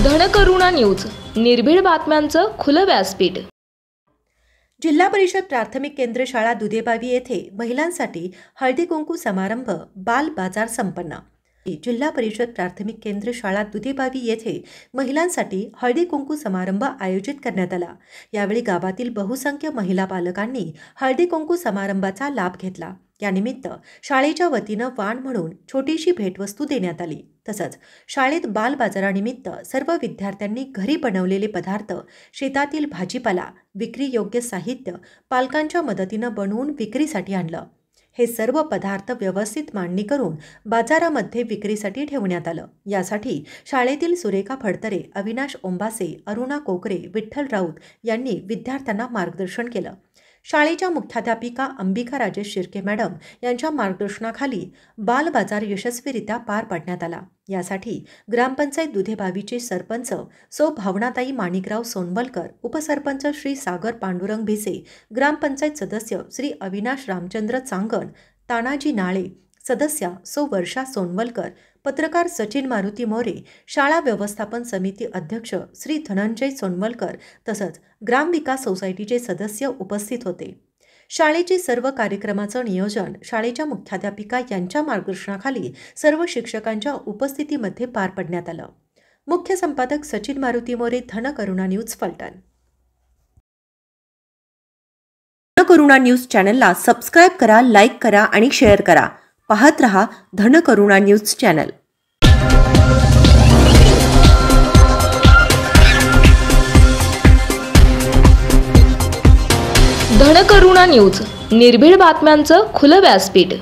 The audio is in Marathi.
धनकरुणा न्यूज निर्भीड बातम्यांचं खुलं व्यासपीठ जिल्हा परिषद प्राथमिक केंद्र शाळा दुधेबावी येथे महिलांसाठी हळदी कुंकू समारंभ बाल बाजार संपन्न जिल्हा परिषद प्राथमिक केंद्र शाळा दुधेबावी येथे महिलांसाठी हळदी कुंकू समारंभ आयोजित करण्यात आला यावेळी गावातील बहुसंख्य महिला पालकांनी हळदी कुंकू समारंभाचा लाभ घेतला यानिमित्त शाळेच्या वतीनं वाण म्हणून छोटीशी भेटवस्तू देण्यात आली तसंच शाळेत बालबाजारानिमित्त सर्व विद्यार्थ्यांनी घरी बनवलेले पदार्थ शेतातील भाजीपाला विक्री योग्य साहित्य पालकांच्या मदतीनं बनवून विक्रीसाठी आणलं हे सर्व पदार्थ व्यवस्थित मांडणी करून बाजारामध्ये विक्रीसाठी ठेवण्यात आलं यासाठी शाळेतील सुरेखा फडतरे अविनाश ओंबासे अरुणा कोकरे विठ्ठल राऊत यांनी विद्यार्थ्यांना मार्गदर्शन केलं शाळेच्या मुख्याध्यापिका अंबिका राजेश शिर्के मॅडम यांच्या मार्गदर्शनाखाली बाल बाजार यशस्वीरित्या पार पाडण्यात आला यासाठी ग्रामपंचायत दुधेभावीचे सरपंच सौ भावनाताई माणिकराव सोनवलकर उपसरपंच श्री सागर पांडुरंग भिसे ग्रामपंचायत सदस्य श्री अविनाश रामचंद्र चांगण तानाजी नाळे सदस्या सौ वर्षा सोनवलकर पत्रकार सचिन मारुती मोरे शाळा व्यवस्थापन समिती अध्यक्ष श्री धनंजय सोनवलकर तसंच ग्रामविकास सोसायटीचे सदस्य उपस्थित होते शाळेचे सर्व कार्यक्रमाचं नियोजन शाळेच्या मुख्याध्यापिका यांच्या मार्गदर्शनाखाली सर्व शिक्षकांच्या उपस्थितीमध्ये पार पडण्यात आलं मुख्य संपादक सचिन मारुती मोरे धन करुणा न्यूज फलटण करुणा न्यूज चॅनलला सबस्क्राईब करा लाईक करा आणि शेअर करा पाहत रहा Dhankaruna news channel Dhankaruna news निर्भीड बातम्यांचं खुलं व्यासपीठ